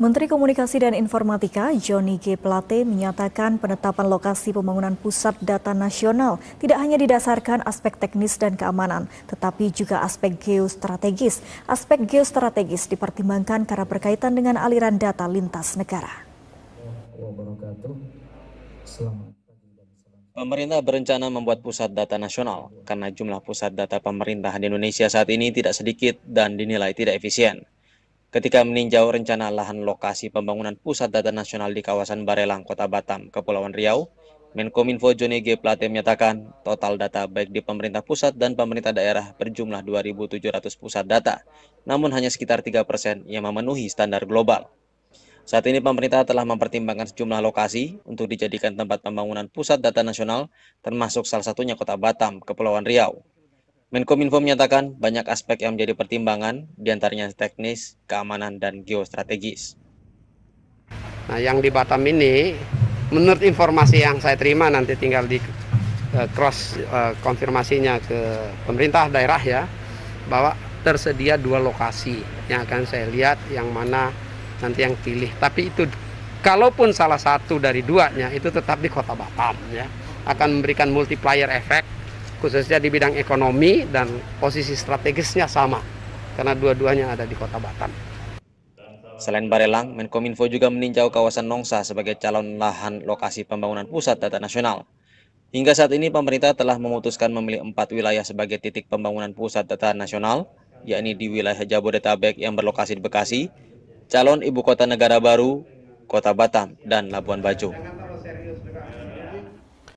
Menteri Komunikasi dan Informatika Johnny G. Plate menyatakan penetapan lokasi pembangunan pusat data nasional tidak hanya didasarkan aspek teknis dan keamanan, tetapi juga aspek geostrategis. Aspek geostrategis dipertimbangkan karena berkaitan dengan aliran data lintas negara. Pemerintah berencana membuat pusat data nasional karena jumlah pusat data pemerintahan di Indonesia saat ini tidak sedikit dan dinilai tidak efisien ketika meninjau rencana lahan lokasi pembangunan pusat data nasional di kawasan Barelang, Kota Batam, Kepulauan Riau, Menkominfo Joni G. Plate menyatakan total data baik di pemerintah pusat dan pemerintah daerah berjumlah 2.700 pusat data, namun hanya sekitar 3 persen yang memenuhi standar global. Saat ini pemerintah telah mempertimbangkan sejumlah lokasi untuk dijadikan tempat pembangunan pusat data nasional, termasuk salah satunya kota Batam, Kepulauan Riau. Menkominfo menyatakan banyak aspek yang menjadi pertimbangan, diantaranya teknis, keamanan, dan geostrategis. Nah, yang di Batam ini, menurut informasi yang saya terima nanti tinggal di eh, cross eh, konfirmasinya ke pemerintah daerah ya, bahwa tersedia dua lokasi yang akan saya lihat yang mana nanti yang pilih. Tapi itu kalaupun salah satu dari duanya itu tetap di Kota Batam ya, akan memberikan multiplier effect khususnya di bidang ekonomi dan posisi strategisnya sama karena dua-duanya ada di Kota Batam. Selain Barelang, Menkominfo juga meninjau kawasan Nongsa sebagai calon lahan lokasi pembangunan pusat data nasional. Hingga saat ini pemerintah telah memutuskan memilih empat wilayah sebagai titik pembangunan pusat data nasional, yakni di wilayah Jabodetabek yang berlokasi di Bekasi, calon ibu kota negara baru, Kota Batam, dan Labuan Bajo.